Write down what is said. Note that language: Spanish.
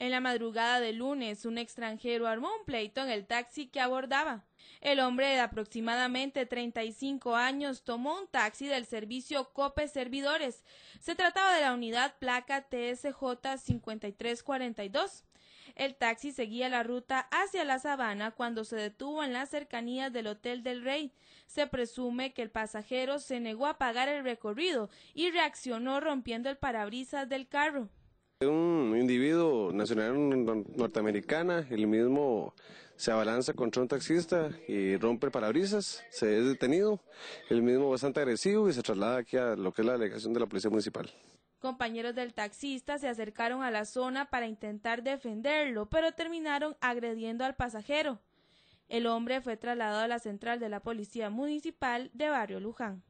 En la madrugada de lunes, un extranjero armó un pleito en el taxi que abordaba. El hombre de aproximadamente 35 años tomó un taxi del servicio Cope Servidores. Se trataba de la unidad placa TSJ 5342. El taxi seguía la ruta hacia la sabana cuando se detuvo en las cercanías del Hotel del Rey. Se presume que el pasajero se negó a pagar el recorrido y reaccionó rompiendo el parabrisas del carro. Un individuo nacional Norteamericana, el mismo se abalanza contra un taxista y rompe parabrisas, se es detenido, el mismo bastante agresivo y se traslada aquí a lo que es la delegación de la Policía Municipal. Compañeros del taxista se acercaron a la zona para intentar defenderlo, pero terminaron agrediendo al pasajero. El hombre fue trasladado a la central de la Policía Municipal de Barrio Luján.